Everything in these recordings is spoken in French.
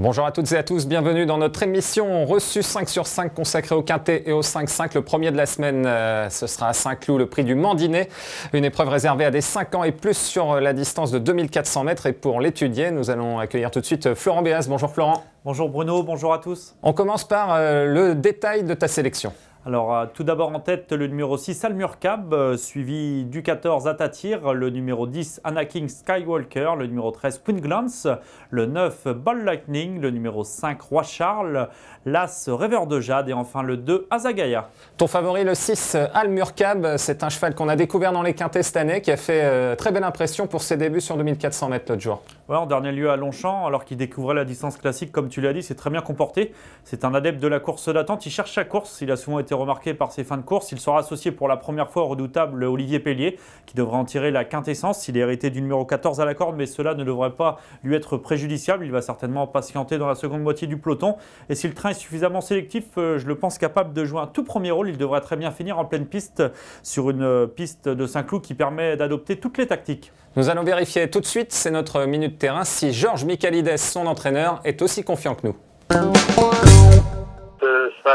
Bonjour à toutes et à tous, bienvenue dans notre émission reçu 5 sur 5 consacrée au Quintet et au 5-5. Le premier de la semaine, euh, ce sera à Saint-Cloud le prix du Mandinet, une épreuve réservée à des 5 ans et plus sur euh, la distance de 2400 mètres. Et pour l'étudier, nous allons accueillir tout de suite euh, Florent Béas. Bonjour Florent. Bonjour Bruno, bonjour à tous. On commence par le détail de ta sélection. Alors euh, tout d'abord en tête le numéro 6 Almurkab, euh, suivi du 14 Atatir, le numéro 10 Anakin Skywalker, le numéro 13 Queen Glance, le 9 Ball Lightning, le numéro 5 Roi Charles, l'As Rêveur de Jade et enfin le 2 Azagaya. Ton favori le 6 Almurkab, c'est un cheval qu'on a découvert dans les quintets cette année qui a fait euh, très belle impression pour ses débuts sur 2400 mètres l'autre jour. Ouais, en dernier lieu à Longchamp, alors qu'il découvrait la distance classique comme tu l'as dit, c'est très bien comporté. C'est un adepte de la course d'attente, il cherche sa course, il a souvent été remarqué par ses fins de course. Il sera associé pour la première fois au redoutable Olivier Pellier, qui devrait en tirer la quintessence. Il est hérité du numéro 14 à la corde, mais cela ne devrait pas lui être préjudiciable. Il va certainement patienter dans la seconde moitié du peloton. Et si le train est suffisamment sélectif, euh, je le pense capable de jouer un tout premier rôle. Il devrait très bien finir en pleine piste sur une euh, piste de Saint-Cloud qui permet d'adopter toutes les tactiques. Nous allons vérifier tout de suite, c'est notre minute terrain, si Georges Michalides, son entraîneur, est aussi confiant que nous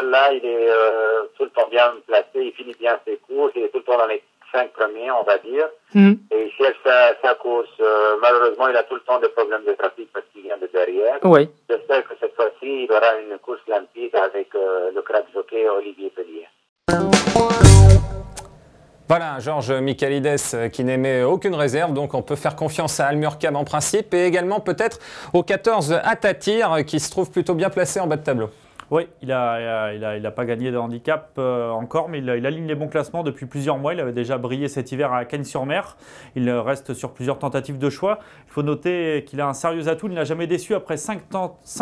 là, il est euh, tout le temps bien placé, il finit bien ses courses, il est tout le temps dans les cinq premiers, on va dire. Hmm. Et il cherche sa, course. Euh, malheureusement, il a tout le temps des problèmes de trafic parce qu'il vient de derrière. J'espère que cette fois-ci, il aura une course limpide avec euh, le crack jockey Olivier Pellier. Voilà, Georges Michaelides qui n'émet aucune réserve, donc on peut faire confiance à Almurkam en principe et également peut-être au 14 Atatir qui se trouve plutôt bien placé en bas de tableau. Oui, il n'a a, il a pas gagné de handicap euh, encore, mais il, aligne les bons classements depuis plusieurs mois. Il avait déjà brillé cet hiver à cagnes sur mer Il euh, reste sur plusieurs tentatives de choix. Il faut noter qu'il a un sérieux atout. Il n'a jamais déçu après 5,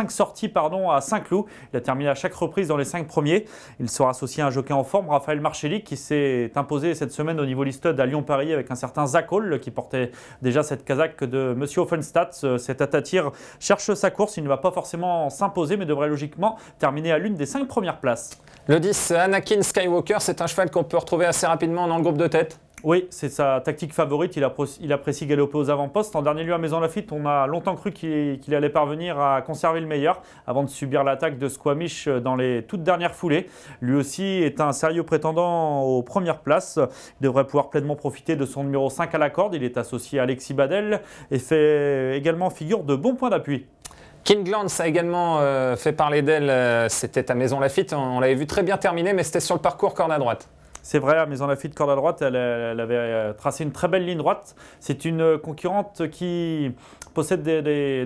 sorties pardon, à Saint-Cloud. Il a terminé à chaque reprise dans les cinq premiers. Il sera associé à un jockey en forme, Raphaël Marchelli, qui s'est imposé cette semaine au niveau listed à Lyon-Paris avec un certain Zakol, qui portait déjà cette casaque de Monsieur Offenstadt. Euh, cet atatir cherche sa course. Il ne va pas forcément s'imposer, mais devrait logiquement terminer à l'une des cinq premières places. Le 10, Anakin Skywalker, c'est un cheval qu'on peut retrouver assez rapidement dans le groupe de tête oui, c'est sa tactique favorite. Il, apprécie, il galoper aux avant-postes. En dernier lieu, à Maison Lafitte, on a longtemps cru qu'il allait parvenir à conserver le meilleur avant de subir l'attaque de Squamish dans les toutes dernières foulées. Lui aussi est un sérieux prétendant aux premières places. Il devrait pouvoir pleinement profiter de son numéro 5 à la corde. Il est associé à Alexis Badel et fait également figure de bon point d'appui. King Glance a également euh, fait parler d'elle, euh, c'était à Maison Lafitte, on, l'avait vu très bien terminée, mais c'était sur le parcours corne à droite. C'est vrai, à Maison Lafitte, corne à droite, elle, avait euh, tracé une très belle ligne droite. C'est une concurrente qui possède des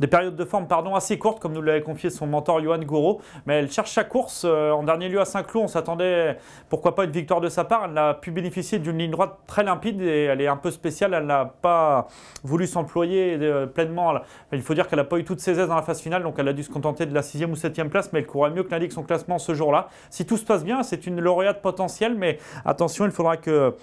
des périodes de forme pardon, assez courtes, comme nous l'avait confié son mentor Johan Gouraud. Mais elle cherche sa course. Euh, en dernier lieu à Saint-Cloud, on s'attendait pourquoi pas une victoire de sa part. Elle a pu bénéficier d'une ligne droite très limpide et elle est un peu spéciale. Elle n'a pas voulu s'employer euh, pleinement. Il faut dire qu'elle n'a pas eu toutes ses aises dans la phase finale, donc elle a dû se contenter de la 6 ou 7 place, mais elle courra mieux que l'indique son classement ce jour-là. Si tout se passe bien, c'est une lauréate potentielle, mais attention, il faudra que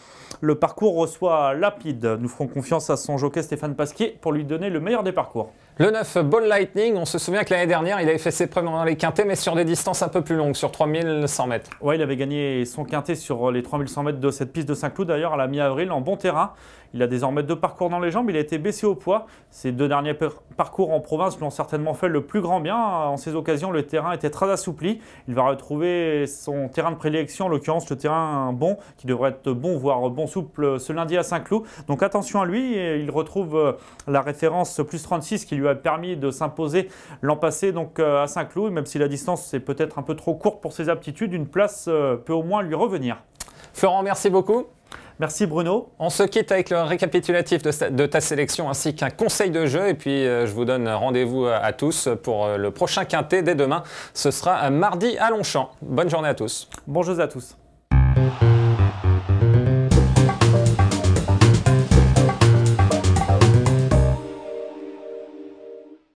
le parcours soit lapide. Nous ferons confiance à son jockey Stéphane Pasquier pour lui donner le meilleur des parcours. Le 9, Ball Lightning, on se souvient que l'année dernière, il avait fait ses preuves dans les quintés, mais sur des distances un peu plus longues, sur 3100 mètres. Ouais, il avait gagné son quinté sur euh, les 3100 mètres de cette piste de Saint-Cloud, d'ailleurs, à la mi-avril, en bon terrain. Il a désormais deux parcours dans les jambes, il a été baissé au poids. Ses deux derniers parcours en province lui ont certainement fait le plus grand bien. En ces occasions, le terrain était très assoupli. Il va retrouver son terrain de prédilection, en l'occurrence le terrain bon, qui devrait être bon, voire bon souple, euh, ce lundi à Saint-Cloud. Donc attention à lui, il retrouve euh, la référence plus 36 qui lui lui a permis de s'imposer l'an passé donc euh, à Saint-Cloud, même si la distance est peut-être un peu trop courte pour ses aptitudes, une place euh, peut au moins lui revenir. Florent, merci beaucoup. Merci Bruno. On se quitte avec le récapitulatif de, ta sélection ainsi qu'un conseil de jeu. Et puis euh, je vous donne rendez-vous à, tous pour le prochain quintet dès demain. Ce sera un mardi à Longchamp. Bonne journée à tous. bonjour à tous.